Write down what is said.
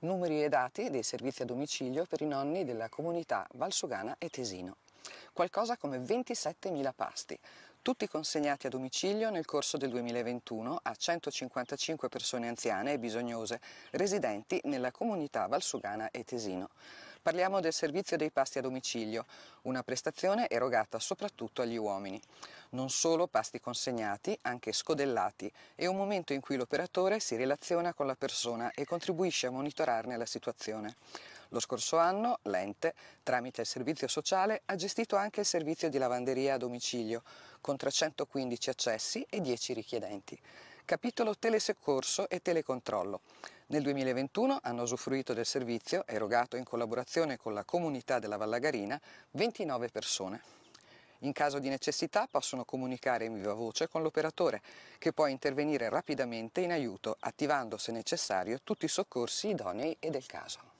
numeri e dati dei servizi a domicilio per i nonni della comunità Valsugana e Tesino. Qualcosa come 27.000 pasti, tutti consegnati a domicilio nel corso del 2021 a 155 persone anziane e bisognose residenti nella comunità Valsugana e Tesino. Parliamo del servizio dei pasti a domicilio, una prestazione erogata soprattutto agli uomini non solo pasti consegnati, anche scodellati, è un momento in cui l'operatore si relaziona con la persona e contribuisce a monitorarne la situazione. Lo scorso anno l'ente, tramite il servizio sociale, ha gestito anche il servizio di lavanderia a domicilio, con 315 accessi e 10 richiedenti. Capitolo Telesecorso e Telecontrollo. Nel 2021 hanno usufruito del servizio, erogato in collaborazione con la comunità della Vallagarina, 29 persone. In caso di necessità possono comunicare in viva voce con l'operatore, che può intervenire rapidamente in aiuto, attivando se necessario tutti i soccorsi idonei e del caso.